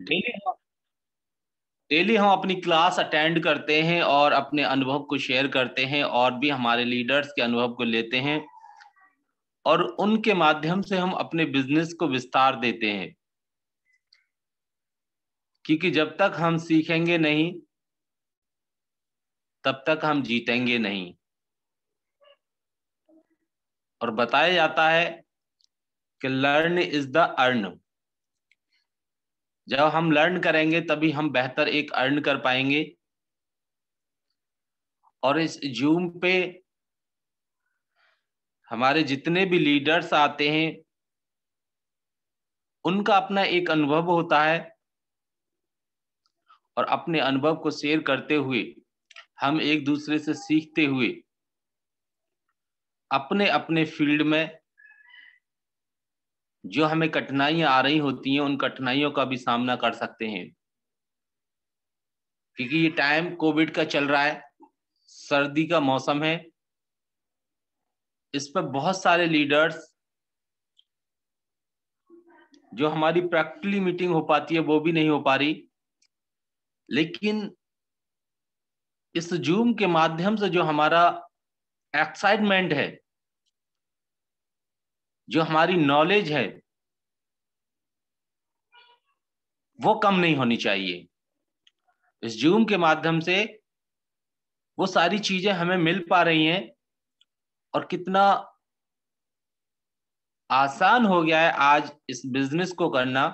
Daily हम daily हम अपनी क्लास अटेंड करते हैं और अपने अनुभव को शेयर करते हैं और भी हमारे लीडर्स के अनुभव को लेते हैं और उनके माध्यम से हम अपने बिजनेस को विस्तार देते हैं क्योंकि जब तक हम सीखेंगे नहीं तब तक हम जीतेंगे नहीं और बताया जाता है कि लर्न इज द अर्न जब हम लर्न करेंगे तभी हम बेहतर एक अर्न कर पाएंगे और इस जूम पे हमारे जितने भी लीडर्स आते हैं उनका अपना एक अनुभव होता है और अपने अनुभव को शेयर करते हुए हम एक दूसरे से सीखते हुए अपने अपने फील्ड में जो हमें कठिनाइयां आ रही होती हैं उन कठिनाइयों का भी सामना कर सकते हैं क्योंकि ये टाइम कोविड का चल रहा है सर्दी का मौसम है इस पर बहुत सारे लीडर्स जो हमारी प्रैक्टिकली मीटिंग हो पाती है वो भी नहीं हो पा रही लेकिन इस जूम के माध्यम से जो हमारा एक्साइटमेंट है जो हमारी नॉलेज है वो कम नहीं होनी चाहिए इस जूम के माध्यम से वो सारी चीजें हमें मिल पा रही हैं और कितना आसान हो गया है आज इस बिजनेस को करना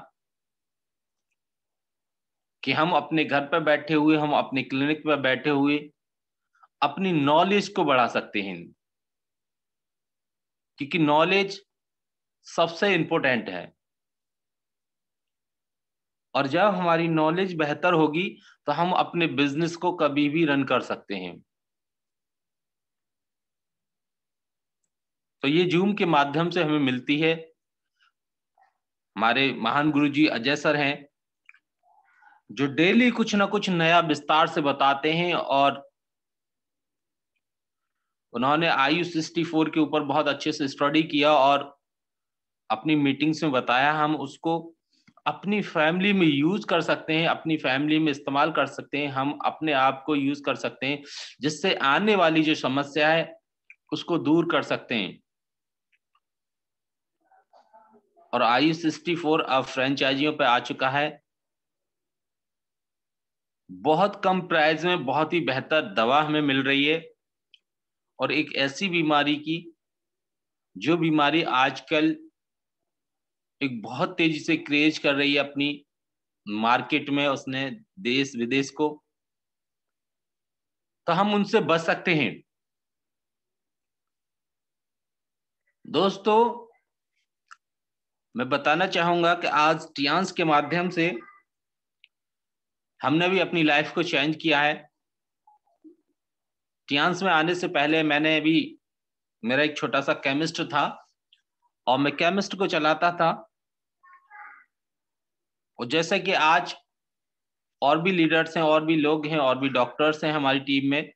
कि हम अपने घर पर बैठे हुए हम अपने क्लिनिक पर बैठे हुए अपनी नॉलेज को बढ़ा सकते हैं क्योंकि नॉलेज सबसे इंपॉर्टेंट है और जब हमारी नॉलेज बेहतर होगी तो हम अपने बिजनेस को कभी भी रन कर सकते हैं तो ये जूम के माध्यम से हमें मिलती है हमारे महान गुरु जी अजय सर हैं जो डेली कुछ ना कुछ नया विस्तार से बताते हैं और उन्होंने आयु सिक्सटी फोर के ऊपर बहुत अच्छे से स्टडी किया और अपनी मीटिंग्स में बताया हम उसको अपनी फैमिली में यूज कर सकते हैं अपनी फैमिली में इस्तेमाल कर सकते हैं हम अपने आप को यूज कर सकते हैं जिससे आने वाली जो समस्या है उसको दूर कर सकते हैं और आई सिक्सटी फोर अब फ्रेंचाइजियों पर आ चुका है बहुत कम प्राइस में बहुत ही बेहतर दवा हमें मिल रही है और एक ऐसी बीमारी की जो बीमारी आजकल एक बहुत तेजी से क्रेज कर रही है अपनी मार्केट में उसने देश विदेश को तो हम उनसे बच सकते हैं दोस्तों मैं बताना चाहूंगा कि आज टियांस के माध्यम से हमने भी अपनी लाइफ को चेंज किया है टियांस में आने से पहले मैंने भी मेरा एक छोटा सा केमिस्ट था और मैं केमिस्ट को चलाता था और जैसा कि आज और भी लीडर्स हैं और भी लोग हैं और भी डॉक्टर्स हैं हमारी टीम में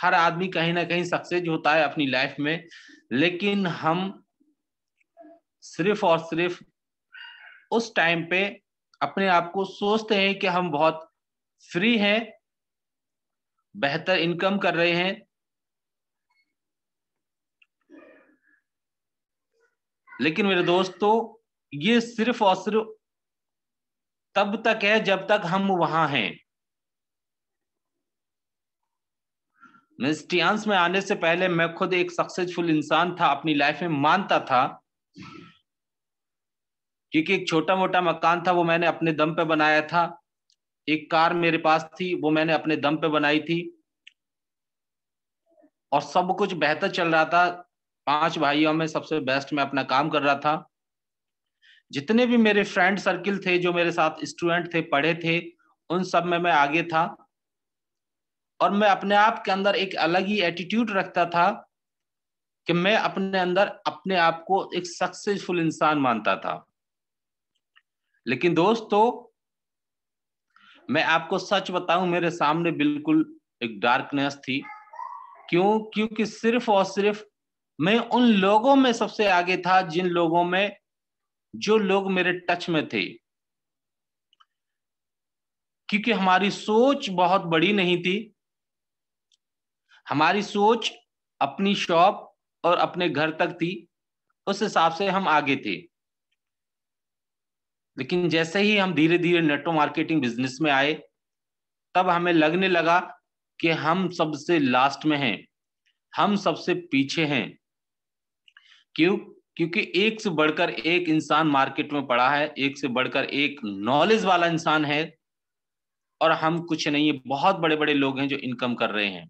हर आदमी कहीं ना कहीं सक्सेस होता है अपनी लाइफ में लेकिन हम सिर्फ और सिर्फ उस टाइम पे अपने आप को सोचते हैं कि हम बहुत फ्री हैं बेहतर इनकम कर रहे हैं लेकिन मेरे दोस्तों ये सिर्फ और सिर्फ तब तक है जब तक हम वहां हैं मिस्टियांस में आने से पहले मैं खुद एक सक्सेसफुल इंसान था अपनी लाइफ में मानता था क्योंकि एक छोटा मोटा मकान था वो मैंने अपने दम पे बनाया था एक कार मेरे पास थी वो मैंने अपने दम पे बनाई थी और सब कुछ बेहतर चल रहा था पांच भाइयों में सबसे बेस्ट मैं अपना काम कर रहा था जितने भी मेरे फ्रेंड सर्किल थे जो मेरे साथ स्टूडेंट थे पढ़े थे उन सब में मैं आगे था और मैं अपने आप के अंदर एक अलग ही एटीट्यूड रखता था कि मैं अपने अंदर अपने आप को एक सक्सेसफुल इंसान मानता था लेकिन दोस्तों मैं आपको सच बताऊं मेरे सामने बिल्कुल एक डार्कनेस थी क्यों क्योंकि सिर्फ और सिर्फ मैं उन लोगों में सबसे आगे था जिन लोगों में जो लोग मेरे टच में थे क्योंकि हमारी सोच बहुत बड़ी नहीं थी हमारी सोच अपनी शॉप और अपने घर तक थी उस हिसाब से हम आगे थे लेकिन जैसे ही हम धीरे धीरे नेटवर्क मार्केटिंग बिजनेस में आए तब हमें लगने लगा कि हम सबसे लास्ट में हैं हम सबसे पीछे हैं क्यों क्योंकि एक से बढ़कर एक इंसान मार्केट में पड़ा है एक से बढ़कर एक नॉलेज वाला इंसान है और हम कुछ नहीं है बहुत बड़े बड़े लोग हैं जो इनकम कर रहे हैं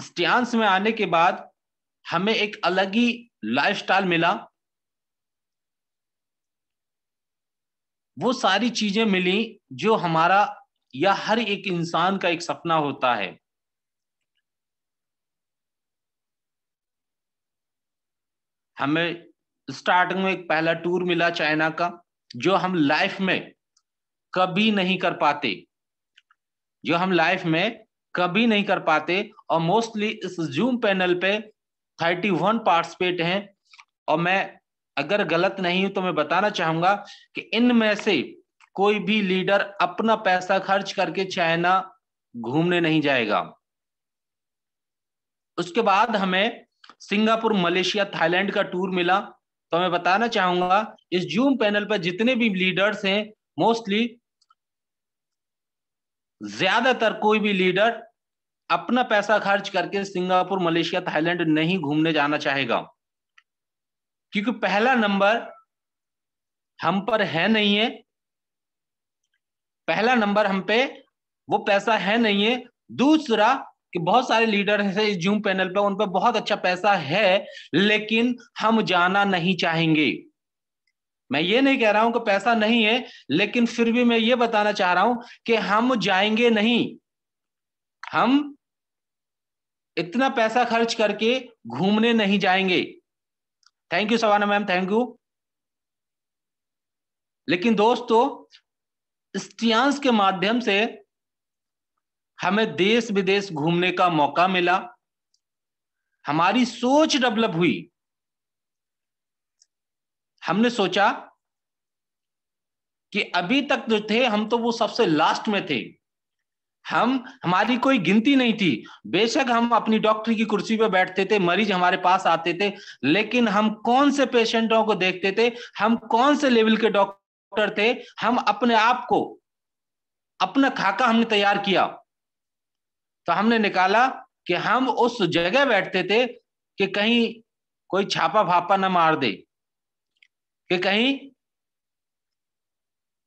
स्टियांस में आने के बाद हमें एक अलग ही लाइफस्टाइल मिला वो सारी चीजें मिली जो हमारा या हर एक इंसान का एक सपना होता है हमें स्टार्टिंग में एक पहला टूर मिला चाइना का जो हम लाइफ में कभी नहीं कर पाते जो हम लाइफ में कभी नहीं कर पाते और मोस्टली इस जूम पैनल पे 31 पार्टिसिपेट हैं और मैं अगर गलत नहीं हूं तो मैं बताना चाहूंगा कि इनमें से कोई भी लीडर अपना पैसा खर्च करके चाइना घूमने नहीं जाएगा उसके बाद हमें सिंगापुर मलेशिया थाईलैंड का टूर मिला तो मैं बताना चाहूंगा इस जूम पैनल पर जितने भी लीडर्स हैं मोस्टली ज्यादातर कोई भी लीडर अपना पैसा खर्च करके सिंगापुर मलेशिया थाईलैंड नहीं घूमने जाना चाहेगा क्योंकि पहला नंबर हम पर है नहीं है पहला नंबर हम पे वो पैसा है नहीं है दूसरा कि बहुत सारे लीडर हैं इस जूम पैनल पर उन पर बहुत अच्छा पैसा है लेकिन हम जाना नहीं चाहेंगे मैं ये नहीं कह रहा हूं कि पैसा नहीं है लेकिन फिर भी मैं ये बताना चाह रहा हूं कि हम जाएंगे नहीं हम इतना पैसा खर्च करके घूमने नहीं जाएंगे thank you Savana ma'am thank you लेकिन दोस्तों स्टियांस के माध्यम से हमें देश विदेश घूमने का मौका मिला हमारी सोच डेवलप हुई हमने सोचा कि अभी तक जो थे हम तो वो सबसे लास्ट में थे हम हमारी कोई गिनती नहीं थी बेशक हम अपनी डॉक्टर की कुर्सी पर बैठते थे मरीज हमारे पास आते थे लेकिन हम कौन से पेशेंटों को देखते थे हम कौन से लेवल के डॉक्टर थे हम अपने आप को अपना खाका हमने तैयार किया तो हमने निकाला कि हम उस जगह बैठते थे कि कहीं कोई छापा फापा ना मार दे कि कहीं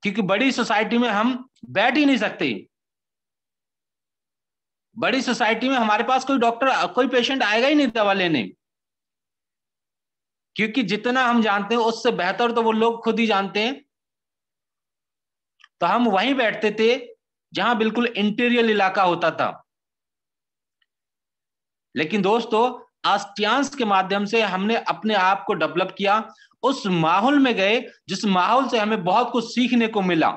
क्योंकि बड़ी सोसाइटी में हम बैठ ही नहीं सकते बड़ी सोसाइटी में हमारे पास कोई डॉक्टर कोई पेशेंट आएगा ही नहीं दवा लेने क्योंकि जितना हम जानते हैं उससे बेहतर तो वो लोग खुद ही जानते हैं तो हम वहीं बैठते थे जहां बिल्कुल इंटीरियर इलाका होता था लेकिन दोस्तों आस्टियांस के माध्यम से हमने अपने आप को डेवलप किया उस माहौल में गए जिस माहौल से हमें बहुत कुछ सीखने को मिला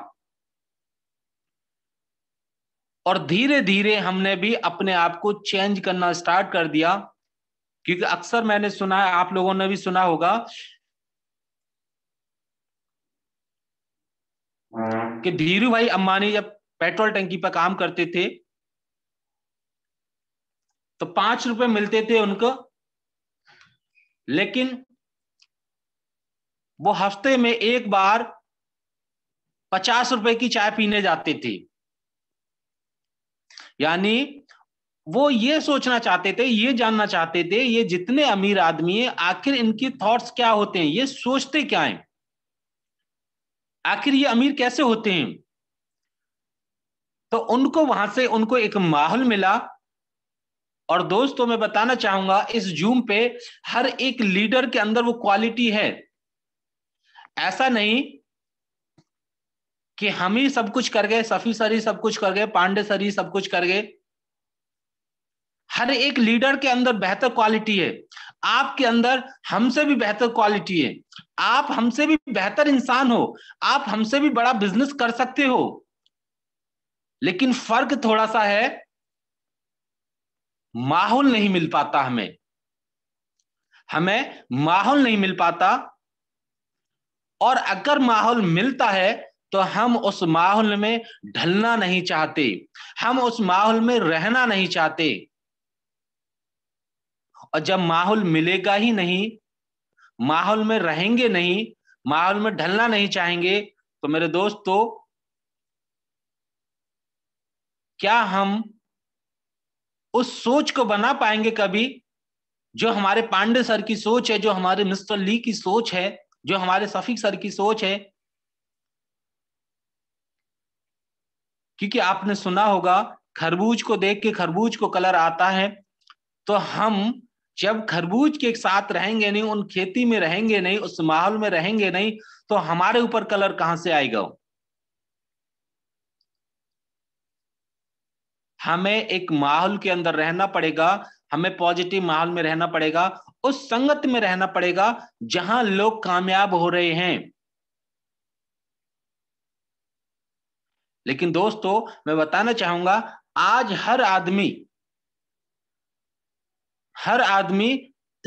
और धीरे धीरे हमने भी अपने आप को चेंज करना स्टार्ट कर दिया क्योंकि अक्सर मैंने सुना है आप लोगों ने भी सुना होगा कि धीरू भाई अंबानी जब पेट्रोल टंकी पर काम करते थे तो पांच रुपए मिलते थे उनको लेकिन वो हफ्ते में एक बार पचास रुपए की चाय पीने जाते थे यानी वो ये सोचना चाहते थे ये जानना चाहते थे ये जितने अमीर आदमी है आखिर इनके थॉट्स क्या होते हैं ये सोचते क्या हैं आखिर ये अमीर कैसे होते हैं तो उनको वहां से उनको एक माहौल मिला और दोस्तों मैं बताना चाहूंगा इस जूम पे हर एक लीडर के अंदर वो क्वालिटी है ऐसा नहीं कि हम ही सब कुछ कर गए सफी सर ही सब कुछ कर गए पांडे सर ही सब कुछ कर गए हर एक लीडर के अंदर बेहतर क्वालिटी है आपके अंदर हमसे भी बेहतर क्वालिटी है आप हमसे भी बेहतर इंसान हो आप हमसे भी बड़ा बिजनेस कर सकते हो लेकिन फर्क थोड़ा सा है माहौल नहीं मिल पाता हमें हमें माहौल नहीं मिल पाता और अगर माहौल मिलता है तो हम उस माहौल में ढलना नहीं चाहते हम उस माहौल में रहना नहीं चाहते और जब माहौल मिलेगा ही नहीं माहौल में रहेंगे नहीं माहौल में ढलना नहीं चाहेंगे तो मेरे दोस्तों क्या हम उस सोच को बना पाएंगे कभी जो हमारे पांडे सर की सोच है जो हमारे मिस्टर ली की सोच है जो हमारे सफीक सर की सोच है क्योंकि आपने सुना होगा खरबूज को देख के खरबूज को कलर आता है तो हम जब खरबूज के साथ रहेंगे नहीं उन खेती में रहेंगे नहीं उस माहौल में रहेंगे नहीं तो हमारे ऊपर कलर कहां से आएगा हमें एक माहौल के अंदर रहना पड़ेगा हमें पॉजिटिव माहौल में रहना पड़ेगा उस संगत में रहना पड़ेगा जहां लोग कामयाब हो रहे हैं लेकिन दोस्तों मैं बताना चाहूंगा आज हर आदमी हर आदमी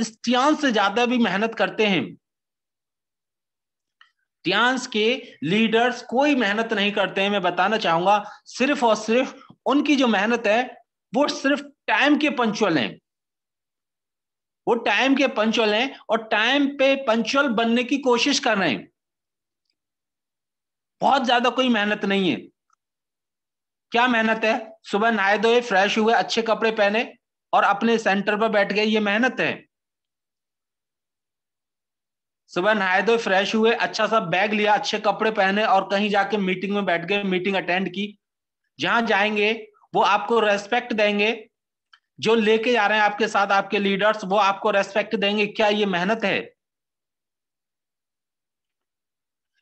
स्त्यान से ज्यादा भी मेहनत करते हैं ट्यांस के लीडर्स कोई मेहनत नहीं करते हैं मैं बताना चाहूंगा सिर्फ और सिर्फ उनकी जो मेहनत है वो सिर्फ टाइम के पंचुअल हैं वो टाइम के पंचुअल हैं और टाइम पे पंचुअल बनने की कोशिश कर रहे हैं बहुत ज्यादा कोई मेहनत नहीं है क्या मेहनत है सुबह नहाए धोए फ्रेश हुए अच्छे कपड़े पहने और अपने सेंटर पर बैठ गए ये मेहनत है सुबह नहाए धोए फ्रेश हुए अच्छा सा बैग लिया अच्छे कपड़े पहने और कहीं जाके मीटिंग में बैठ गए मीटिंग अटेंड की जहां जाएंगे वो आपको रेस्पेक्ट देंगे जो लेके जा रहे हैं आपके साथ आपके लीडर्स वो आपको रेस्पेक्ट देंगे क्या ये मेहनत है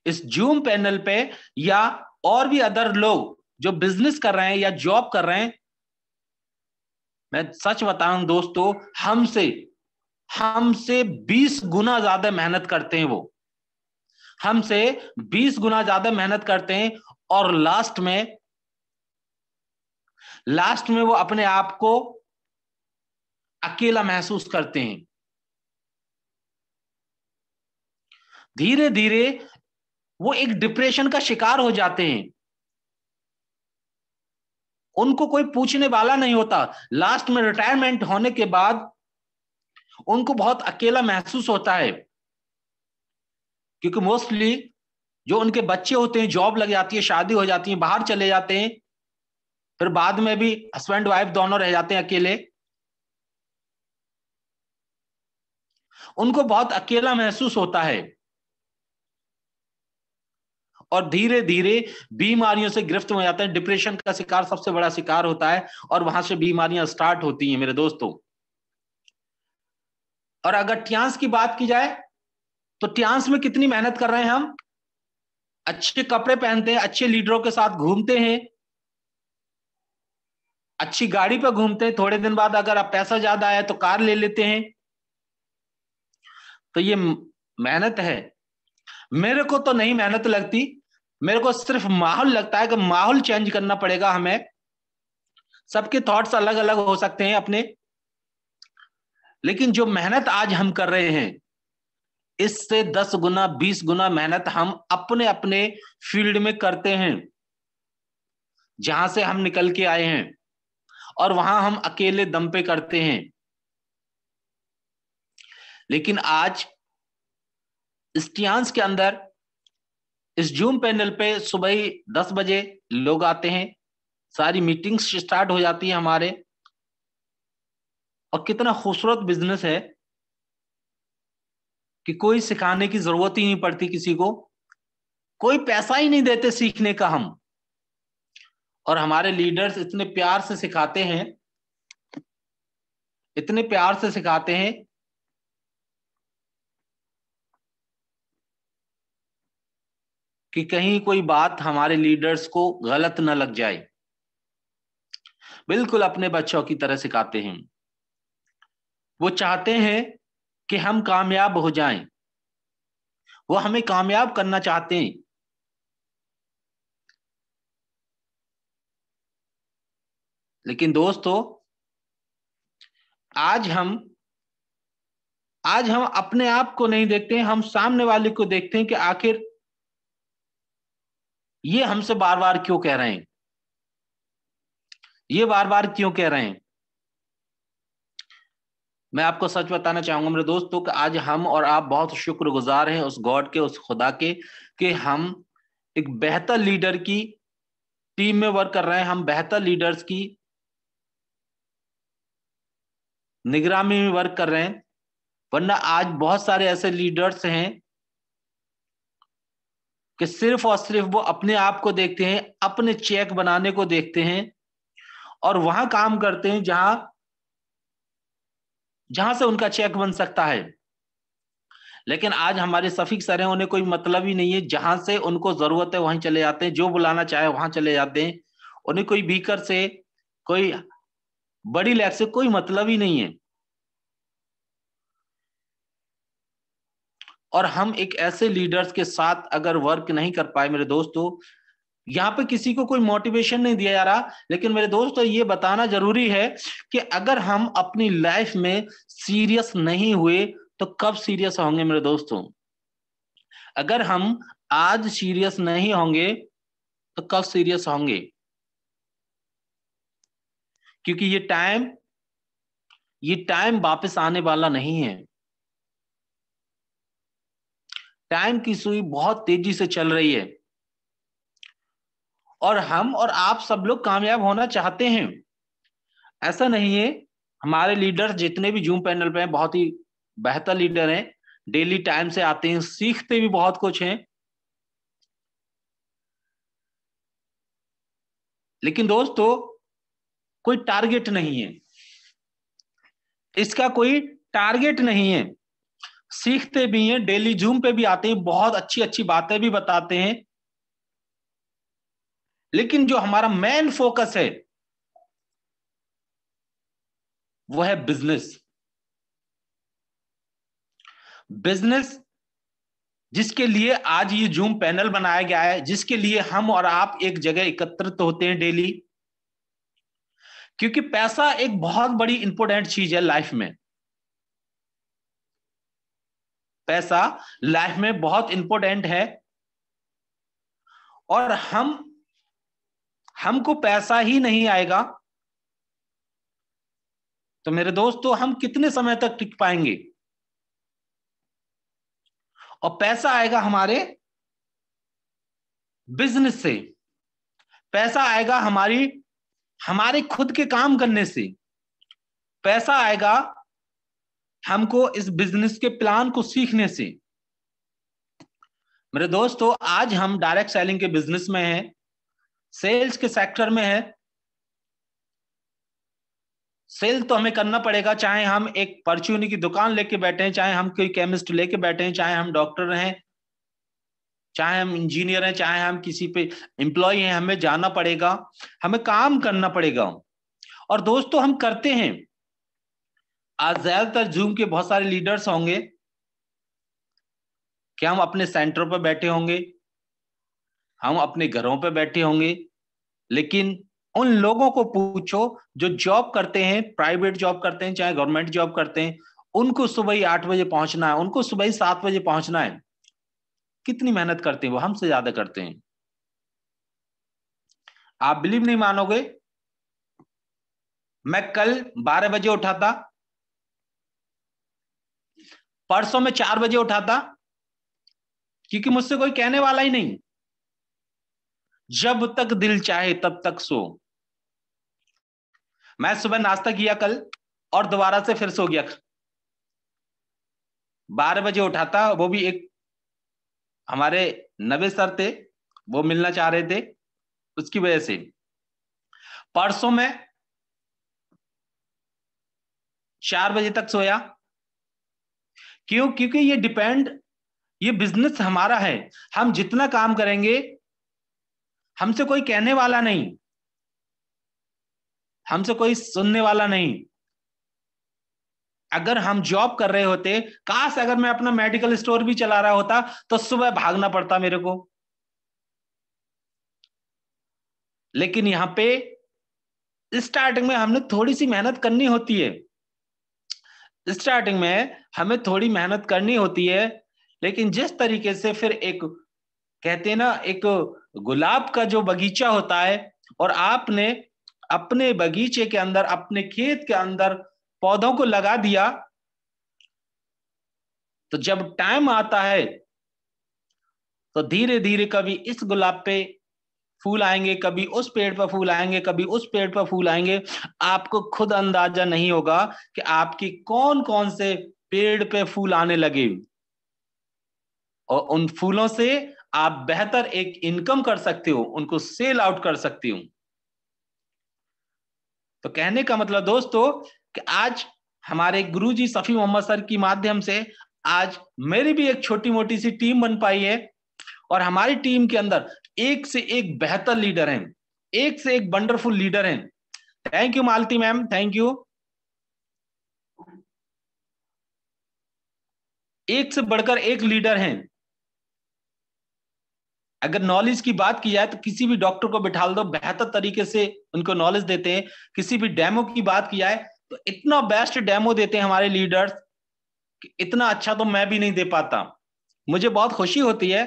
इस जूम पैनल पे या और भी अदर लोग जो बिजनेस कर रहे हैं या जॉब कर रहे हैं मैं सच बताऊं दोस्तों हमसे हमसे 20 गुना ज्यादा मेहनत करते हैं वो हमसे 20 गुना ज्यादा मेहनत करते हैं और लास्ट में लास्ट में वो अपने आप को अकेला महसूस करते हैं धीरे धीरे वो एक डिप्रेशन का शिकार हो जाते हैं उनको कोई पूछने वाला नहीं होता लास्ट में रिटायरमेंट होने के बाद उनको बहुत अकेला महसूस होता है क्योंकि मोस्टली जो उनके बच्चे होते हैं जॉब लग जाती है शादी हो जाती है बाहर चले जाते हैं फिर बाद में भी हस्बैंड वाइफ दोनों रह जाते हैं अकेले उनको बहुत अकेला महसूस होता है और धीरे धीरे बीमारियों से गिरफ्त हो जाते हैं डिप्रेशन का शिकार सबसे बड़ा शिकार होता है और वहां से बीमारियां स्टार्ट होती हैं मेरे दोस्तों और अगर ट्यांस की बात की जाए तो ट्यांस में कितनी मेहनत कर रहे हैं हम अच्छे कपड़े पहनते हैं अच्छे लीडरों के साथ घूमते हैं अच्छी गाड़ी पर घूमते हैं थोड़े दिन बाद अगर आप पैसा ज्यादा आया तो कार ले लेते हैं तो ये मेहनत है मेरे को तो नहीं मेहनत लगती मेरे को सिर्फ माहौल लगता है कि माहौल चेंज करना पड़ेगा हमें सबके थॉट्स अलग अलग हो सकते हैं अपने लेकिन जो मेहनत आज हम कर रहे हैं इससे दस गुना बीस गुना मेहनत हम अपने अपने फील्ड में करते हैं जहां से हम निकल के आए हैं और वहां हम अकेले दम पे करते हैं लेकिन आज स्टियांस के अंदर इस जूम पैनल पे सुबह दस बजे लोग आते हैं सारी मीटिंग्स स्टार्ट हो जाती है हमारे और कितना खूबसूरत बिजनेस है कि कोई सिखाने की जरूरत ही नहीं पड़ती किसी को कोई पैसा ही नहीं देते सीखने का हम और हमारे लीडर्स इतने प्यार से सिखाते हैं इतने प्यार से सिखाते हैं कि कहीं कोई बात हमारे लीडर्स को गलत ना लग जाए बिल्कुल अपने बच्चों की तरह सिखाते हैं वो चाहते हैं कि हम कामयाब हो जाएं वो हमें कामयाब करना चाहते हैं लेकिन दोस्तों आज हम आज हम अपने आप को नहीं देखते हैं हम सामने वाले को देखते हैं कि आखिर ये हमसे बार बार क्यों कह रहे हैं ये बार बार क्यों कह रहे हैं मैं आपको सच बताना चाहूंगा मेरे दोस्तों कि आज हम और आप बहुत शुक्रगुजार हैं उस गॉड के उस खुदा के कि हम एक बेहतर लीडर की टीम में वर्क कर रहे हैं हम बेहतर लीडर्स की निगरानी में वर्क कर रहे हैं वरना आज बहुत सारे ऐसे लीडर्स हैं कि सिर्फ और सिर्फ वो अपने आप को देखते हैं अपने चेक बनाने को देखते हैं और वहां काम करते हैं जहां जहां से उनका चेक बन सकता है लेकिन आज हमारे सफीक सर हैं उन्हें कोई मतलब ही नहीं है जहां से उनको जरूरत है वहीं चले जाते हैं जो बुलाना चाहे वहां चले जाते हैं उन्हें कोई बीकर से कोई बड़ी लैब से कोई मतलब ही नहीं है और हम एक ऐसे लीडर्स के साथ अगर वर्क नहीं कर पाए मेरे दोस्तों यहां पे किसी को कोई मोटिवेशन नहीं दिया जा रहा लेकिन मेरे दोस्त ये बताना जरूरी है कि अगर हम अपनी लाइफ में सीरियस नहीं हुए तो कब सीरियस होंगे मेरे दोस्तों अगर हम आज सीरियस नहीं होंगे तो कब सीरियस होंगे क्योंकि ये टाइम ये टाइम वापस आने वाला नहीं है टाइम की सुई बहुत तेजी से चल रही है और हम और आप सब लोग कामयाब होना चाहते हैं ऐसा नहीं है हमारे लीडर जितने भी जूम पैनल पे हैं बहुत ही बेहतर लीडर हैं डेली टाइम से आते हैं सीखते भी बहुत कुछ हैं लेकिन दोस्तों कोई टारगेट नहीं है इसका कोई टारगेट नहीं है सीखते भी हैं डेली जूम पे भी आते हैं बहुत अच्छी अच्छी बातें भी बताते हैं लेकिन जो हमारा मेन फोकस है वो है बिजनेस बिजनेस जिसके लिए आज ये जूम पैनल बनाया गया है जिसके लिए हम और आप एक जगह एकत्रित होते हैं डेली क्योंकि पैसा एक बहुत बड़ी इंपॉर्टेंट चीज है लाइफ में पैसा लाइफ में बहुत इंपॉर्टेंट है और हम हमको पैसा ही नहीं आएगा तो मेरे दोस्तों हम कितने समय तक टिक पाएंगे और पैसा आएगा हमारे बिजनेस से पैसा आएगा हमारी हमारे खुद के काम करने से पैसा आएगा हमको इस बिजनेस के प्लान को सीखने से मेरे दोस्तों आज हम डायरेक्ट सेलिंग के बिजनेस में हैं सेल्स के सेक्टर में है सेल तो हमें करना पड़ेगा चाहे हम एक परचूनी की दुकान लेके बैठे हैं चाहे हम कोई केमिस्ट लेके बैठे हैं चाहे हम डॉक्टर हैं चाहे हम इंजीनियर हैं चाहे हम किसी पे एम्प्लॉय हैं हमें जाना पड़ेगा हमें काम करना पड़ेगा और दोस्तों हम करते हैं आज ज्यादातर जूम के बहुत सारे लीडर्स होंगे क्या हम अपने सेंटर पर बैठे होंगे हम अपने घरों पर बैठे होंगे लेकिन उन लोगों को पूछो जो जॉब करते हैं प्राइवेट जॉब करते हैं चाहे गवर्नमेंट जॉब करते हैं उनको सुबह आठ बजे पहुंचना है उनको सुबह सात बजे पहुंचना है कितनी मेहनत करते हैं वो हमसे ज्यादा करते हैं आप बिलीव नहीं मानोगे मैं कल 12 बजे उठा था परसों में चार बजे उठा था क्योंकि मुझसे कोई कहने वाला ही नहीं जब तक दिल चाहे तब तक सो मैं सुबह नाश्ता किया कल और दोबारा से फिर सो गया बारह बजे उठाता वो भी एक हमारे नवे सर थे वो मिलना चाह रहे थे उसकी वजह से परसों में चार बजे तक सोया क्यों क्योंकि ये डिपेंड ये बिजनेस हमारा है हम जितना काम करेंगे हमसे कोई कहने वाला नहीं हमसे कोई सुनने वाला नहीं अगर हम जॉब कर रहे होते काश अगर मैं अपना मेडिकल स्टोर भी चला रहा होता तो सुबह भागना पड़ता मेरे को लेकिन यहां पे स्टार्टिंग में हमने थोड़ी सी मेहनत करनी होती है स्टार्टिंग में हमें थोड़ी मेहनत करनी होती है लेकिन जिस तरीके से फिर एक कहते हैं ना एक गुलाब का जो बगीचा होता है और आपने अपने बगीचे के अंदर अपने खेत के अंदर पौधों को लगा दिया तो जब टाइम आता है तो धीरे धीरे कभी इस गुलाब पे फूल आएंगे कभी उस पेड़ पर फूल आएंगे कभी उस पेड़ पर फूल आएंगे आपको खुद अंदाजा नहीं होगा कि आपकी कौन कौन से पेड़ पे फूल आने लगे और उन फूलों से आप बेहतर एक इनकम कर सकते हो उनको सेल आउट कर सकती हूं तो कहने का मतलब दोस्तों कि आज हमारे गुरुजी सफ़ी मोहम्मद सर की माध्यम से आज मेरी भी एक छोटी मोटी सी टीम बन पाई है और हमारी टीम के अंदर एक से एक बेहतर लीडर हैं एक से एक वंडरफुल लीडर हैं thank you Malti ma'am thank you एक से बढ़कर एक लीडर हैं अगर नॉलेज की बात की जाए तो किसी भी डॉक्टर को बिठा दो बेहतर तरीके से उनको नॉलेज देते हैं किसी भी डेमो की बात की जाए तो इतना बेस्ट डेमो देते हैं हमारे लीडर्स इतना अच्छा तो मैं भी नहीं दे पाता मुझे बहुत खुशी होती है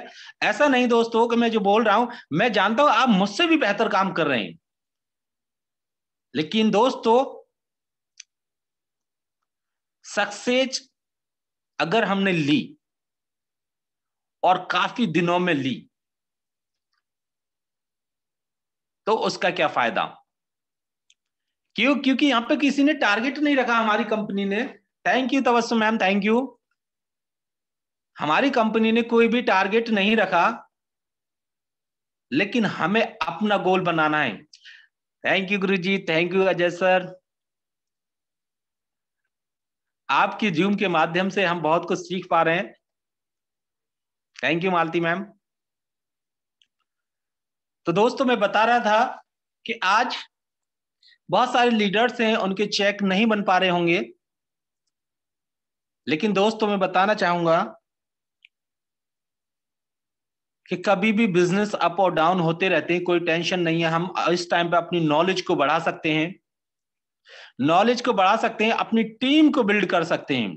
ऐसा नहीं दोस्तों कि मैं जो बोल रहा हूं मैं जानता हूं आप मुझसे भी बेहतर काम कर रहे हैं लेकिन दोस्तों सक्सेस अगर हमने ली और काफी दिनों में ली तो उसका क्या फायदा क्यों क्योंकि यहाँ पे किसी ने टारगेट नहीं रखा हमारी कंपनी ने थैंक यू तवस्व मैम थैंक यू हमारी कंपनी ने कोई भी टारगेट नहीं रखा लेकिन हमें अपना गोल बनाना है thank you Guruji thank you Ajay sir आपकी जूम के माध्यम से हम बहुत कुछ सीख पा रहे हैं थैंक यू मालती मैम तो दोस्तों मैं बता रहा था कि आज बहुत सारे लीडर्स हैं उनके चेक नहीं बन पा रहे होंगे लेकिन दोस्तों मैं बताना चाहूंगा कि कभी भी बिजनेस अप और डाउन होते रहते हैं कोई टेंशन नहीं है हम इस टाइम पे अपनी नॉलेज को बढ़ा सकते हैं नॉलेज को बढ़ा सकते हैं अपनी टीम को बिल्ड कर सकते हैं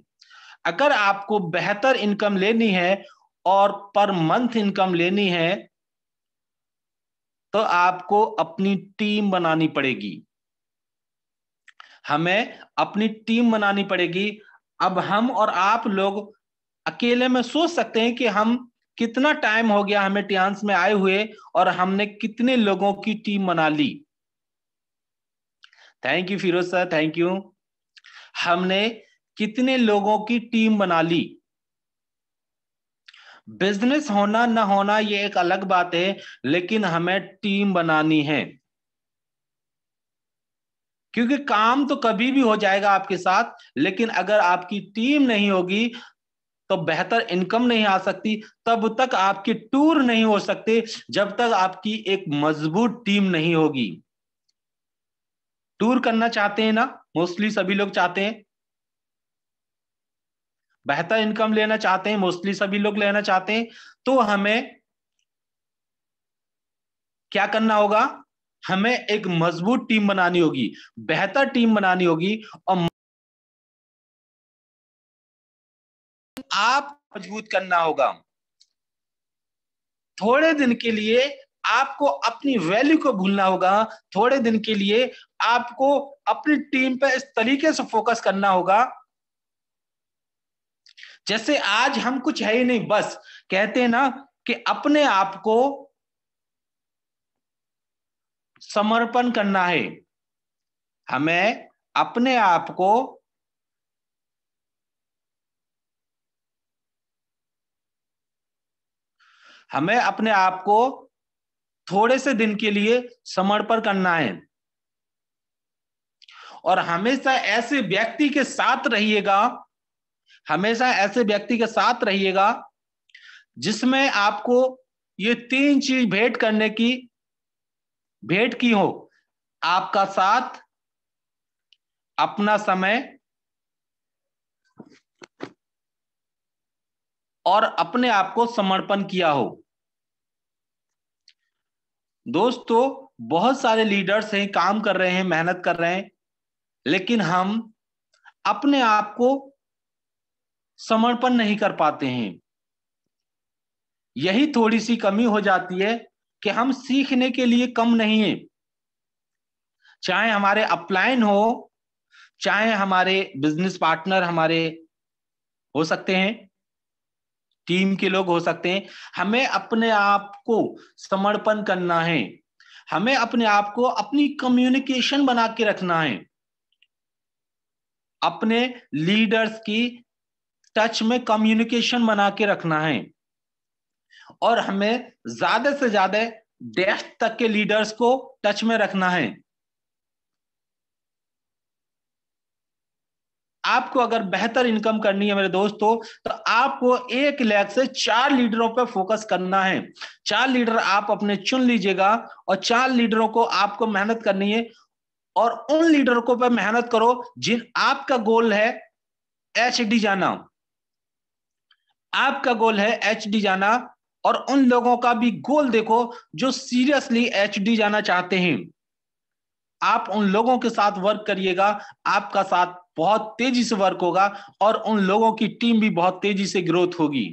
अगर आपको बेहतर इनकम लेनी है और पर मंथ इनकम लेनी है तो आपको अपनी टीम बनानी पड़ेगी हमें अपनी टीम बनानी पड़ेगी अब हम और आप लोग अकेले में सोच सकते हैं कि हम कितना टाइम हो गया हमें टियांस में आए हुए और हमने कितने लोगों की टीम बना ली thank you Firoz sir thank you हमने कितने लोगों की टीम बना ली बिजनेस होना ना होना ये एक अलग बात है लेकिन हमें टीम बनानी है क्योंकि काम तो कभी भी हो जाएगा आपके साथ लेकिन अगर आपकी टीम नहीं होगी तो बेहतर इनकम नहीं आ सकती तब तक आपके टूर नहीं हो सकते जब तक आपकी एक मजबूत टीम नहीं होगी टूर करना चाहते हैं ना मोस्टली सभी लोग चाहते हैं बेहतर इनकम लेना चाहते हैं मोस्टली सभी लोग लेना चाहते हैं तो हमें क्या करना होगा हमें एक मजबूत टीम बनानी होगी बेहतर टीम बनानी होगी और आप मजबूत करना होगा थोड़े दिन के लिए आपको अपनी वैल्यू को भूलना होगा थोड़े दिन के लिए आपको अपनी टीम पर इस तरीके से फोकस करना होगा जैसे आज हम कुछ है ही नहीं बस कहते हैं ना कि अपने आप को समर्पण करना है हमें अपने आप को हमें अपने आप को थोड़े से दिन के लिए समर्पण करना है और हमेशा ऐसे व्यक्ति के साथ रहिएगा हमेशा ऐसे व्यक्ति के साथ रहिएगा जिसमें आपको ये तीन चीज भेंट करने की भेंट की हो आपका साथ अपना समय और अपने आप को समर्पण किया हो दोस्तों बहुत सारे लीडर्स हैं काम कर रहे हैं मेहनत कर रहे हैं लेकिन हम अपने आप को समर्पण नहीं कर पाते हैं यही थोड़ी सी कमी हो जाती है कि हम सीखने के लिए कम नहीं है चाहे हमारे अपलायन हो चाहे हमारे बिजनेस पार्टनर हमारे हो सकते हैं टीम के लोग हो सकते हैं हमें अपने आप को समर्पण करना है हमें अपने आप को अपनी कम्युनिकेशन बना के रखना है अपने लीडर्स की टच में कम्युनिकेशन बना के रखना है और हमें ज्यादा से ज्यादा डेफ तक के लीडर्स को टच में रखना है आपको अगर बेहतर इनकम करनी है मेरे दोस्तों तो आपको एक लैख से चार लीडरों पर फोकस करना है चार लीडर आप अपने चुन लीजिएगा और चार लीडरों को आपको मेहनत करनी है और उन लीडरों को पर मेहनत करो जिन आपका गोल है एच जाना आपका गोल है एच जाना और उन लोगों का भी गोल देखो जो सीरियसली एच जाना चाहते हैं आप उन लोगों के साथ वर्क करिएगा आपका साथ बहुत तेजी से वर्क होगा और उन लोगों की टीम भी बहुत तेजी से ग्रोथ होगी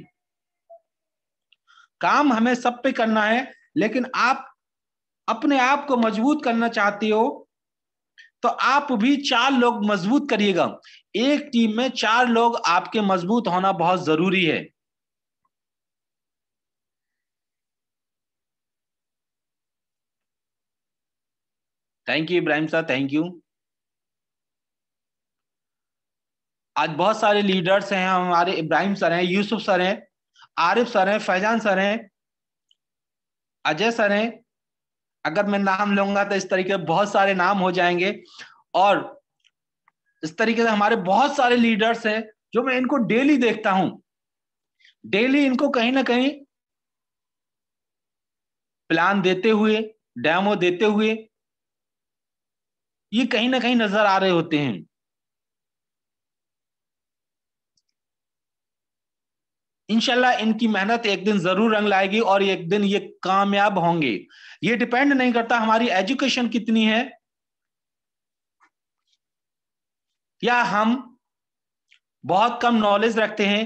काम हमें सब पे करना है लेकिन आप अपने आप को मजबूत करना चाहते हो तो आप भी चार लोग मजबूत करिएगा एक टीम में चार लोग आपके मजबूत होना बहुत जरूरी है थैंक यू इब्राहिम साहब थैंक यू आज बहुत सारे लीडर्स हैं हमारे इब्राहिम सर हैं यूसुफ सर हैं आरिफ सर हैं फैजान सर हैं अजय सर हैं अगर मैं नाम लूंगा तो इस तरीके बहुत सारे नाम हो जाएंगे और इस तरीके से हमारे बहुत सारे लीडर्स हैं जो मैं इनको डेली देखता हूं डेली इनको कहीं ना कहीं प्लान देते हुए डैमो देते हुए ये कहीं ना कहीं नजर आ रहे होते हैं इनशाला इनकी मेहनत एक दिन जरूर रंग लाएगी और एक दिन ये कामयाब होंगे ये डिपेंड नहीं करता हमारी एजुकेशन कितनी है या हम बहुत कम नॉलेज रखते हैं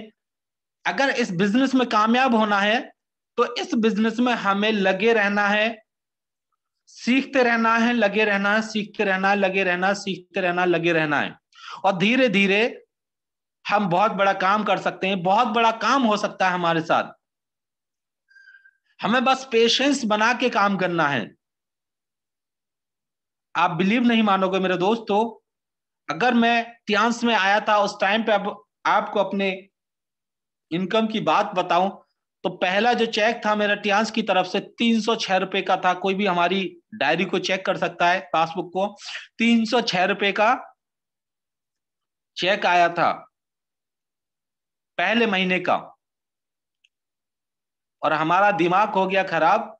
अगर इस बिजनेस में कामयाब होना है तो इस बिजनेस में हमें लगे रहना है सीखते रहना है लगे रहना है सीखते रहना है लगे रहना है सीखते रहना लगे रहना है और धीरे धीरे हम बहुत बड़ा काम कर सकते हैं बहुत बड़ा काम हो सकता है हमारे साथ हमें बस पेशेंस बना के काम करना है आप बिलीव नहीं मानोगे मेरे दोस्तों अगर मैं त्यांस में आया था उस टाइम पे आप, आपको अपने इनकम की बात बताऊं तो पहला जो चेक था मेरा टियांस की तरफ से तीन सौ छह रुपए का था कोई भी हमारी डायरी को चेक कर सकता है पासबुक को तीन सौ छह रुपए का चेक आया था पहले महीने का और हमारा दिमाग हो गया खराब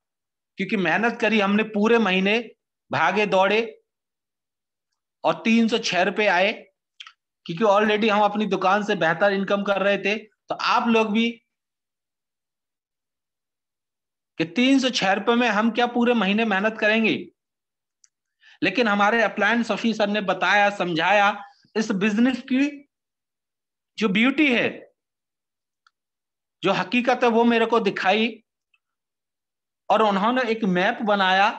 क्योंकि मेहनत करी हमने पूरे महीने भागे दौड़े और तीन सौ छह रुपए आए क्योंकि ऑलरेडी हम अपनी दुकान से बेहतर इनकम कर रहे थे तो आप लोग भी कि तीन सौ छह रुपए में हम क्या पूरे महीने मेहनत करेंगे लेकिन हमारे अप्लायंस ऑफिसर ने बताया समझाया इस बिजनेस की जो ब्यूटी है जो हकीकत है वो मेरे को दिखाई और उन्होंने एक मैप बनाया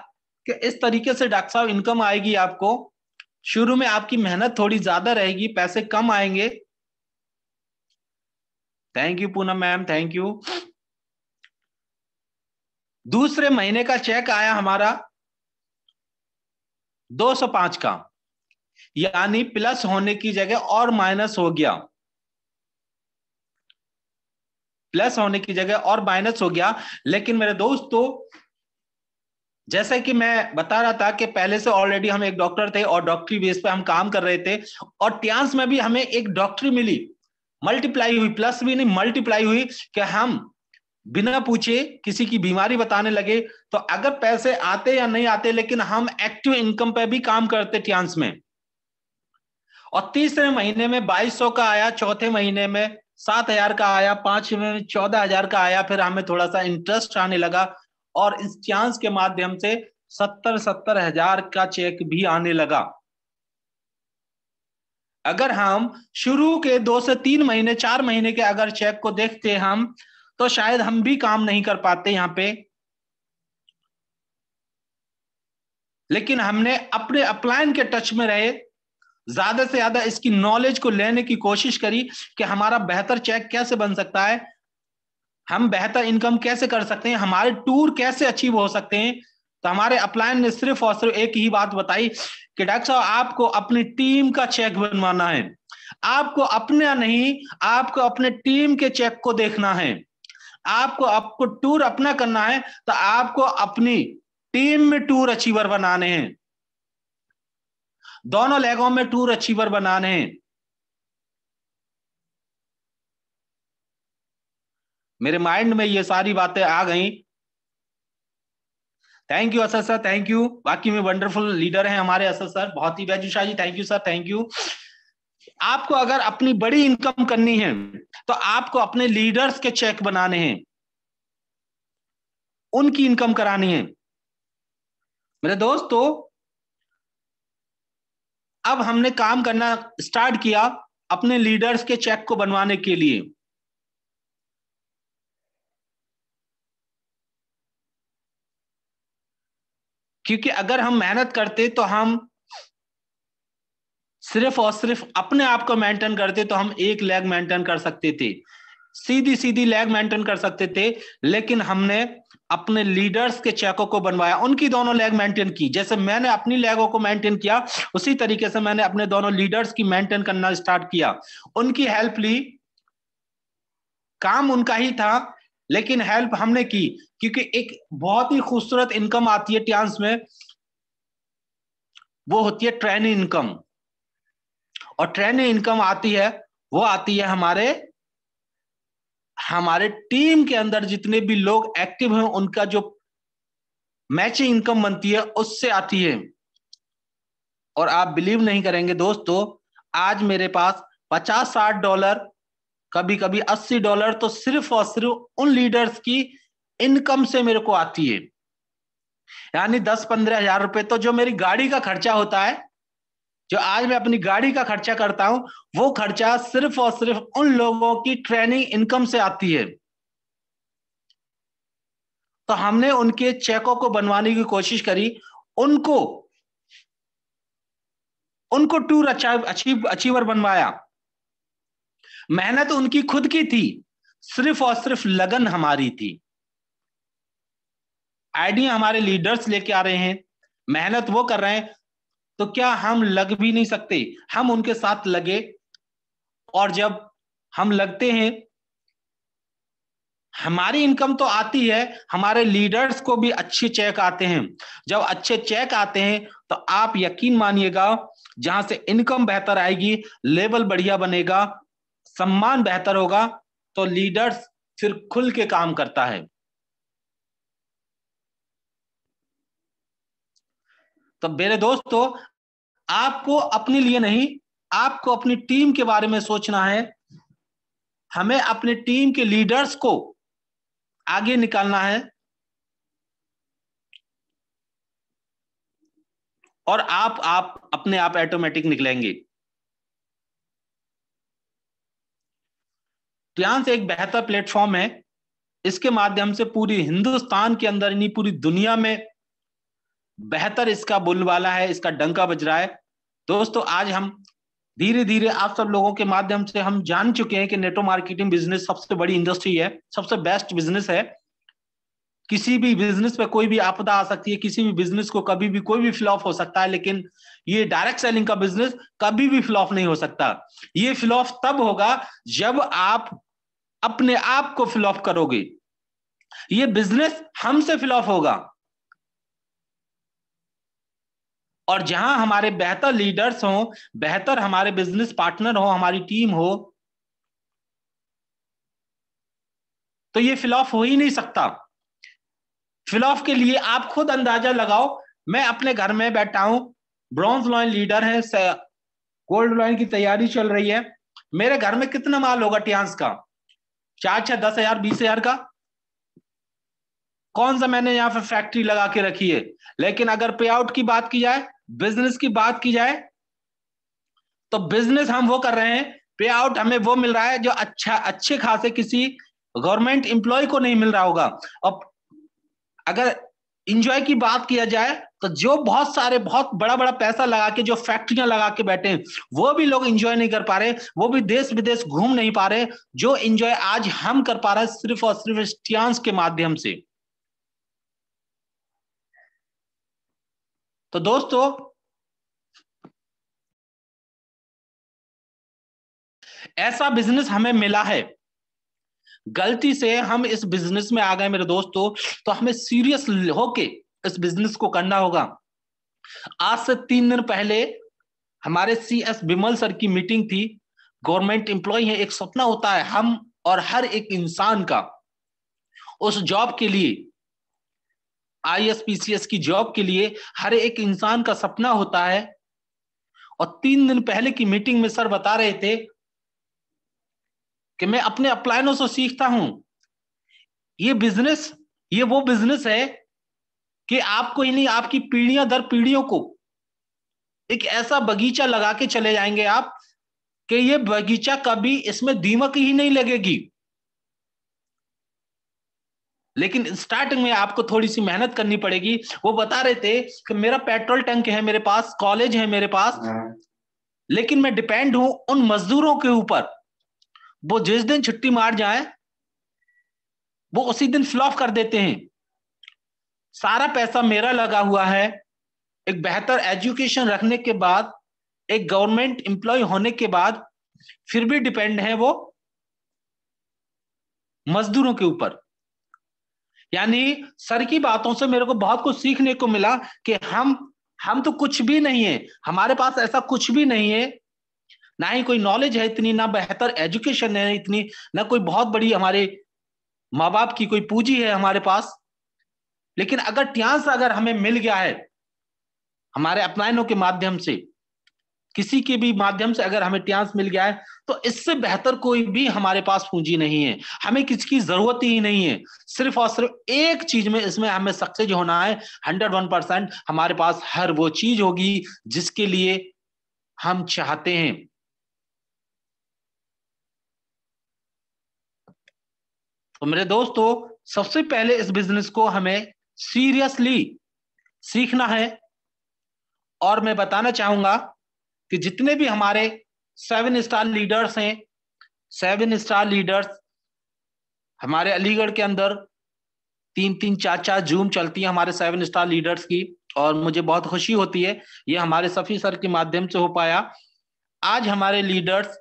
कि इस तरीके से डॉक्टर साहब इनकम आएगी आपको शुरू में आपकी मेहनत थोड़ी ज्यादा रहेगी पैसे कम आएंगे thank you Poonam ma'am thank you दूसरे महीने का चेक आया हमारा 205 का यानी प्लस होने की जगह और माइनस हो गया प्लस होने की जगह और माइनस हो गया लेकिन मेरे दोस्तों जैसे कि मैं बता रहा था कि पहले से ऑलरेडी हम एक डॉक्टर थे और डॉक्टरी बेस पे हम काम कर रहे थे और ट्यांस में भी हमें एक डॉक्टरी मिली मल्टीप्लाई हुई प्लस भी नहीं मल्टीप्लाई हुई कि हम बिना पूछे किसी की बीमारी बताने लगे तो अगर पैसे आते या नहीं आते लेकिन हम एक्टिव इनकम पे भी काम करते टियांस में और तीसरे महीने में 2200 का आया चौथे महीने में 7000 का आया पांचवे में 14000 का आया फिर हमें थोड़ा सा इंटरेस्ट आने लगा और इस चांस के माध्यम से सत्तर सत्तर हजार का चेक भी आने लगा अगर हम शुरू के दो से तीन महीने चार महीने के अगर चेक को देखते हम तो शायद हम भी काम नहीं कर पाते यहां पे लेकिन हमने अपने अपलायन के टच में रहे ज्यादा से ज्यादा इसकी नॉलेज को लेने की कोशिश करी कि हमारा बेहतर चेक कैसे बन सकता है हम बेहतर इनकम कैसे कर सकते हैं हमारे टूर कैसे अचीव हो सकते हैं तो हमारे अपलायन ने सिर्फ और सिर्फ एक ही बात बताई कि डॉक्टर साहब आपको अपनी टीम का चेक बनवाना है आपको अपने नहीं आपको अपने टीम के चेक को देखना है आपको आपको टूर अपना करना है तो आपको अपनी टीम में टूर अचीवर बनाने हैं दोनों लेगों में टूर अचीवर बनाने हैं मेरे माइंड में ये सारी बातें आ गई thank you Asar sir thank you बाकी में वंडरफुल लीडर हैं हमारे असर सर बहुत ही Vaiju Shah ji thank you sir thank you आपको अगर अपनी बड़ी इनकम करनी है तो आपको अपने लीडर्स के चेक बनाने हैं उनकी इनकम करानी है मेरे दोस्तों अब हमने काम करना स्टार्ट किया अपने लीडर्स के चेक को बनवाने के लिए क्योंकि अगर हम मेहनत करते तो हम सिर्फ और सिर्फ अपने आप को मेंटेन करते तो हम एक लेग मेंटेन कर सकते थे सीधी सीधी लेग मेंटेन कर सकते थे लेकिन हमने अपने लीडर्स के चेकों को बनवाया उनकी दोनों लेग मेंटेन की जैसे मैंने अपनी लेगों को मेंटेन किया उसी तरीके से मैंने अपने दोनों लीडर्स की मेंटेन करना स्टार्ट किया उनकी हेल्प ली काम उनका ही था लेकिन हेल्प हमने की क्योंकि एक बहुत ही खूबसूरत इनकम आती है ट्यांस में वो होती है ट्रेनिंग इनकम और ट्रेंड इनकम आती है वो आती है हमारे हमारे टीम के अंदर जितने भी लोग एक्टिव हैं उनका जो मैचिंग इनकम बनती है उससे आती है और आप बिलीव नहीं करेंगे दोस्तों आज मेरे पास पचास साठ डॉलर कभी कभी अस्सी डॉलर तो सिर्फ और सिर्फ उन लीडर्स की इनकम से मेरे को आती है यानी दस पंद्रह हजार रुपए तो जो मेरी गाड़ी का खर्चा होता है जो आज मैं अपनी गाड़ी का खर्चा करता हूं वो खर्चा सिर्फ और सिर्फ उन लोगों की ट्रेनिंग इनकम से आती है तो हमने उनके चेकों को बनवाने की कोशिश करी उनको उनको टूर अचीव अचीवर बनवाया मेहनत तो उनकी खुद की थी सिर्फ और सिर्फ लगन हमारी थी आइडिया हमारे लीडर्स लेके आ रहे हैं मेहनत वो कर रहे हैं तो क्या हम लग भी नहीं सकते हम उनके साथ लगे और जब हम लगते हैं हमारी इनकम तो आती है हमारे लीडर्स को भी अच्छे चेक आते हैं जब अच्छे चेक आते हैं तो आप यकीन मानिएगा जहां से इनकम बेहतर आएगी लेवल बढ़िया बनेगा सम्मान बेहतर होगा तो लीडर्स फिर खुल के काम करता है तो मेरे दोस्तों आपको अपने लिए नहीं आपको अपनी टीम के बारे में सोचना है हमें अपने टीम के लीडर्स को आगे निकालना है और आप आप अपने आप ऑटोमेटिक निकलेंगे ध्यान से एक बेहतर प्लेटफॉर्म है इसके माध्यम से पूरी हिंदुस्तान के अंदर नहीं पूरी दुनिया में बेहतर इसका बोलबाला है इसका डंका बज रहा है दोस्तों आज हम धीरे धीरे आप सब लोगों के माध्यम से हम जान चुके हैं कि नेटो मार्केटिंग बिजनेस सबसे बड़ी इंडस्ट्री है सबसे बेस्ट बिजनेस है किसी भी बिजनेस पे कोई भी आपदा आ सकती है किसी भी बिजनेस को कभी भी कोई भी फ्लॉप हो सकता है लेकिन ये डायरेक्ट सेलिंग का बिजनेस कभी भी फ्लॉप नहीं हो सकता ये फ्लॉप तब होगा जब आप अपने आप को फ्लॉप करोगे ये बिजनेस हमसे फ्लॉप होगा और जहां हमारे बेहतर लीडर्स हो बेहतर हमारे बिजनेस पार्टनर हो हमारी टीम हो तो ये फिल हो ही नहीं सकता फिलॉफ के लिए आप खुद अंदाजा लगाओ मैं अपने घर में बैठा हूं ब्रॉन्ज लॉइन लीडर है गोल्ड लॉइन की तैयारी चल रही है मेरे घर में कितना माल होगा टियांस का चार छह दस हजार बीस हजार का कौन सा मैंने यहाँ पे फैक्ट्री लगा के रखी है लेकिन अगर पे आउट की बात की जाए बिजनेस की बात की जाए तो बिजनेस हम वो कर रहे हैं पे आउट हमें वो मिल रहा है जो अच्छा अच्छे खासे किसी गवर्नमेंट इंप्लॉय को नहीं मिल रहा होगा अब अगर इंजॉय की बात किया जाए तो जो बहुत सारे बहुत बड़ा बड़ा पैसा लगा के जो फैक्ट्रियां लगा के बैठे हैं वो भी लोग इंजॉय नहीं कर पा रहे वो भी देश विदेश घूम नहीं पा रहे जो इंजॉय आज हम कर पा रहे सिर्फ और सिर्फ के माध्यम से तो दोस्तों ऐसा बिजनेस हमें मिला है गलती से हम इस बिजनेस में आ गए मेरे दोस्तों तो हमें सीरियस होके इस बिजनेस को करना होगा आज से तीन दिन पहले हमारे सी एस बिमल सर की मीटिंग थी गवर्नमेंट एम्प्लॉय है एक सपना होता है हम और हर एक इंसान का उस जॉब के लिए आईएसपीसीएस की जॉब के लिए हर एक इंसान का सपना होता है और तीन दिन पहले की मीटिंग में सर बता रहे थे कि मैं अपने अप्लायनों से सीखता हूं ये बिजनेस ये वो बिजनेस है कि आपको ही नहीं आपकी पीढ़ियां दर पीढ़ियों को एक ऐसा बगीचा लगा के चले जाएंगे आप कि ये बगीचा कभी इसमें दीमक ही नहीं लगेगी लेकिन स्टार्टिंग में आपको थोड़ी सी मेहनत करनी पड़ेगी वो बता रहे थे कि मेरा पेट्रोल टंक है मेरे पास कॉलेज है मेरे पास हाँ। लेकिन मैं डिपेंड हूं उन मजदूरों के ऊपर वो जिस दिन छुट्टी मार जाए वो उसी दिन फ्लॉप कर देते हैं सारा पैसा मेरा लगा हुआ है एक बेहतर एजुकेशन रखने के बाद एक गवर्नमेंट एम्प्लॉय होने के बाद फिर भी डिपेंड है वो मजदूरों के ऊपर यानी सर की बातों से मेरे को बहुत कुछ सीखने को मिला कि हम हम तो कुछ भी नहीं है हमारे पास ऐसा कुछ भी नहीं है ना ही कोई नॉलेज है इतनी ना बेहतर एजुकेशन है इतनी ना कोई बहुत बड़ी हमारे माँ बाप की कोई पूंजी है हमारे पास लेकिन अगर ट्यांस अगर हमें मिल गया है हमारे अपनायनों के माध्यम से किसी के भी माध्यम से अगर हमें ट्यांस मिल गया है तो इससे बेहतर कोई भी हमारे पास पूंजी नहीं है हमें किसी की जरूरत ही नहीं है सिर्फ और सिर्फ एक चीज में इसमें हमें सक्सेस होना है हंड्रेड वन परसेंट हमारे पास हर वो चीज होगी जिसके लिए हम चाहते हैं तो मेरे दोस्तों सबसे पहले इस बिजनेस को हमें सीरियसली सीखना है और मैं बताना चाहूंगा कि जितने भी हमारे सेवन स्टार लीडर्स हैं सेवन स्टार लीडर्स हमारे अलीगढ़ के अंदर तीन तीन चार चार जूम चलती है हमारे सेवन स्टार लीडर्स की और मुझे बहुत खुशी होती है ये हमारे सफ़ी सर के माध्यम से हो पाया आज हमारे लीडर्स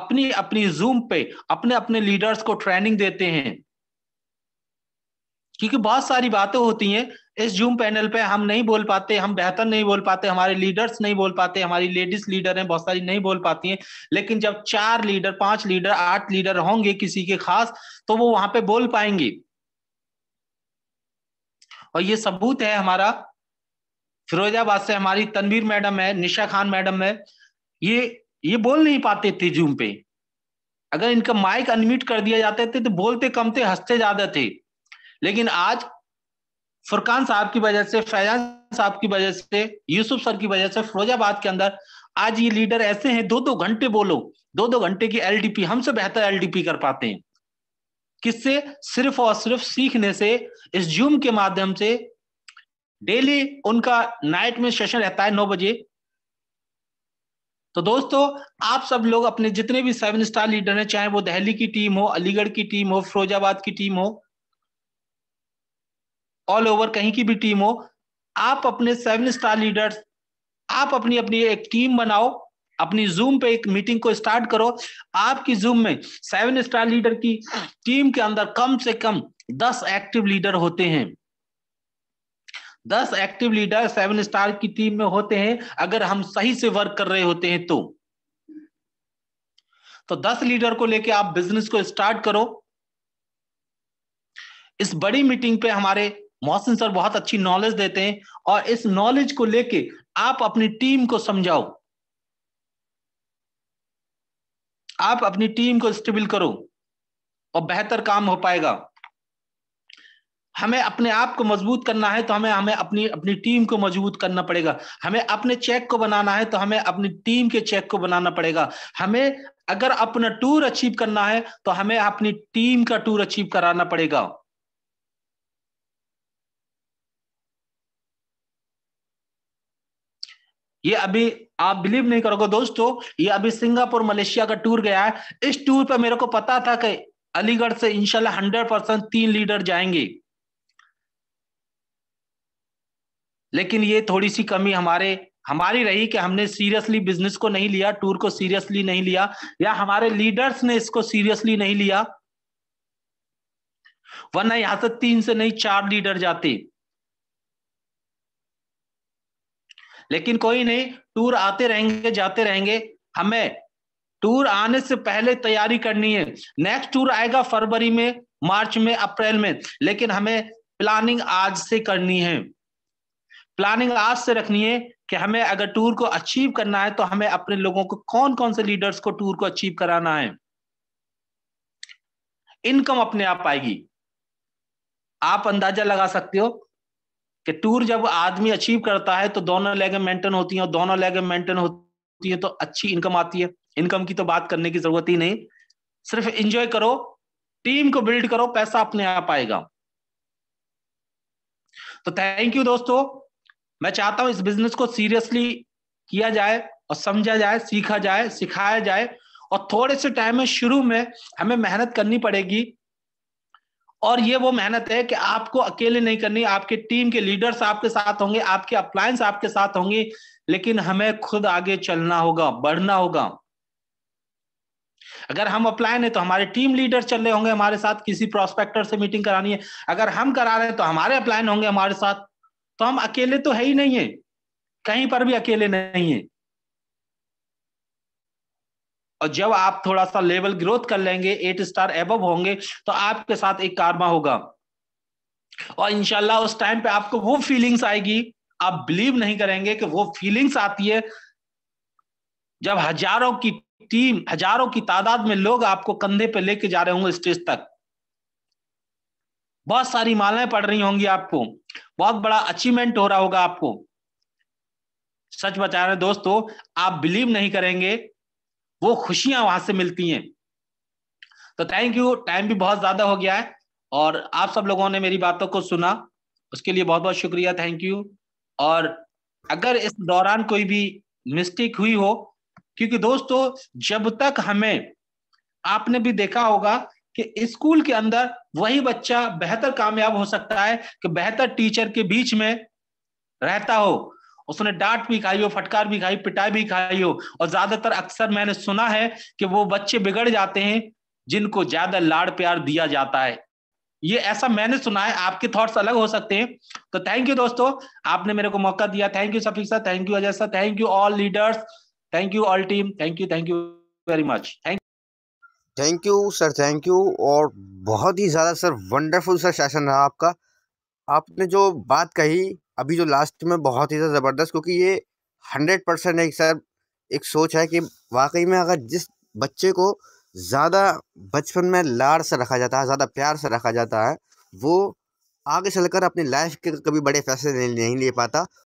अपनी अपनी जूम पे अपने अपने लीडर्स को ट्रेनिंग देते हैं क्योंकि बहुत सारी बातें होती हैं इस जूम पैनल पे हम नहीं बोल पाते हम बेहतर नहीं बोल पाते हमारे लीडर्स नहीं बोल पाते हमारी लेडीज लीडर हैं बहुत सारी नहीं बोल पाती हैं लेकिन जब चार लीडर पांच लीडर आठ लीडर होंगे किसी के खास तो वो वहां पे बोल पाएंगे और ये सबूत है हमारा फिरोजाबाद से हमारी तनवीर मैडम है निशा खान मैडम है ये ये बोल नहीं पाते थे जूम पे अगर इनका माइक अनम्यूट कर दिया जाते थे तो बोलते कम थे हंसते ज्यादा थे लेकिन आज फुरकान साहब की वजह से फैजान साहब की वजह से यूसुफ सर की वजह से फिरोजाबाद के अंदर आज ये लीडर ऐसे हैं दो दो घंटे बोलो दो दो घंटे की एलडीपी हमसे बेहतर एलडीपी कर पाते हैं किससे सिर्फ और सिर्फ सीखने से इस जूम के माध्यम से डेली उनका नाइट में सेशन रहता है नौ बजे तो दोस्तों आप सब लोग अपने जितने भी सेवन स्टार लीडर हैं चाहे वो दिल्ली की टीम हो अलीगढ़ की टीम हो फिरोजाबाद की टीम हो ऑल ओवर कहीं की भी टीम हो आप अपने सेवन स्टार लीडर्स आप अपनी अपनी एक टीम बनाओ अपनी जूम पे एक मीटिंग को स्टार्ट करो आपकी जूम में सेवन स्टार लीडर की टीम के अंदर कम से कम दस एक्टिव लीडर होते हैं दस एक्टिव लीडर सेवन स्टार की टीम में होते हैं अगर हम सही से वर्क कर रहे होते हैं तो तो दस लीडर को लेके आप बिजनेस को स्टार्ट करो इस बड़ी मीटिंग पे हमारे मोहसिन सर बहुत अच्छी नॉलेज देते हैं और इस नॉलेज को लेके आप अपनी टीम को समझाओ आप अपनी टीम को स्टेबल करो और बेहतर काम हो पाएगा हमें अपने आप को मजबूत करना है तो हमें हमें अपनी अपनी टीम को मजबूत करना पड़ेगा हमें अपने चेक को बनाना है तो हमें अपनी टीम के चेक को बनाना पड़ेगा हमें अगर अपना टूर अचीव करना है तो हमें अपनी टीम का टूर अचीव कराना पड़ेगा ये अभी आप बिलीव नहीं करोगे दोस्तों ये अभी सिंगापुर मलेशिया का टूर गया है इस टूर पर मेरे को पता था कि अलीगढ़ से इंशाल्लाह हंड्रेड परसेंट तीन लीडर जाएंगे लेकिन ये थोड़ी सी कमी हमारे हमारी रही कि हमने सीरियसली बिजनेस को नहीं लिया टूर को सीरियसली नहीं लिया या हमारे लीडर्स ने इसको सीरियसली नहीं लिया वरना यहां से तीन से नहीं चार लीडर जाते लेकिन कोई नहीं टूर आते रहेंगे जाते रहेंगे हमें टूर आने से पहले तैयारी करनी है नेक्स्ट टूर आएगा फरवरी में मार्च में अप्रैल में लेकिन हमें प्लानिंग आज से करनी है प्लानिंग आज से रखनी है कि हमें अगर टूर को अचीव करना है तो हमें अपने लोगों को कौन कौन से लीडर्स को टूर को अचीव कराना है इनकम अपने आप आएगी आप अंदाजा लगा सकते हो कि टूर जब आदमी अचीव करता है तो दोनों लेगे मेंटेन होती हैं और दोनों लेगे मेंटेन होती हैं तो अच्छी इनकम आती है इनकम की तो बात करने की जरूरत ही नहीं सिर्फ इंजॉय करो टीम को बिल्ड करो पैसा अपने आप आएगा तो थैंक यू दोस्तों मैं चाहता हूं इस बिजनेस को सीरियसली किया जाए और समझा जाए सीखा जाए सिखाया जाए और थोड़े से टाइम में शुरू में हमें मेहनत करनी पड़ेगी और ये वो मेहनत है कि आपको अकेले नहीं करनी आपके टीम के लीडर्स आपके साथ होंगे आपके अप्लायंस आपके साथ होंगे लेकिन हमें खुद आगे चलना होगा बढ़ना होगा अगर हम अप्लायन तो हमारे टीम लीडर चल रहे होंगे हमारे साथ किसी प्रोस्पेक्टर से मीटिंग करानी है अगर हम करा रहे हैं तो हमारे अप्लायन होंगे हमारे साथ तो हम अकेले तो है ही नहीं है कहीं पर भी अकेले नहीं है और जब आप थोड़ा सा लेवल ग्रोथ कर लेंगे एट स्टार एब होंगे तो आपके साथ एक कारमा होगा और इनशाला उस टाइम पे आपको वो फीलिंग्स आएगी आप बिलीव नहीं करेंगे कि वो फीलिंग्स आती है जब हजारों की टीम हजारों की तादाद में लोग आपको कंधे पे लेके जा रहे होंगे स्टेज तक बहुत सारी मालाएं पड़ रही होंगी आपको बहुत बड़ा अचीवमेंट हो रहा होगा आपको सच बता रहे दोस्तों आप बिलीव नहीं करेंगे वो खुशियां वहां से मिलती हैं तो थैंक यू टाइम भी बहुत ज्यादा हो गया है और आप सब लोगों ने मेरी बातों को सुना उसके लिए बहुत बहुत शुक्रिया थैंक यू और अगर इस दौरान कोई भी मिस्टेक हुई हो क्योंकि दोस्तों जब तक हमें आपने भी देखा होगा कि स्कूल के अंदर वही बच्चा बेहतर कामयाब हो सकता है कि बेहतर टीचर के बीच में रहता हो उसने डांट भी खाई हो फटकार भी खाई पिटाई भी खाई हो और ज्यादातर अक्सर मैंने सुना है कि वो बच्चे बिगड़ जाते हैं जिनको ज्यादा लाड़ प्यार दिया जाता है ये ऐसा मैंने सुना है आपके थॉट्स अलग हो सकते हैं तो थैंक यू दोस्तों आपने मेरे को मौका दिया thank you Shafiq sir thank you Ajay sir thank you all leaders thank you all team thank you thank you very much thank thank you sir thank you और बहुत ही ज़्यादा सर वंडरफुल सर शासन रहा आपका आपने जो बात कही अभी जो लास्ट में बहुत ही ज़्यादा ज़बरदस्त क्योंकि ये हंड्रेड परसेंट एक सर एक सोच है कि वाकई में अगर जिस बच्चे को ज़्यादा बचपन में लाड़ से रखा जाता है ज़्यादा प्यार से रखा जाता है वो आगे चलकर अपनी लाइफ के कभी बड़े फैसले नहीं ले पाता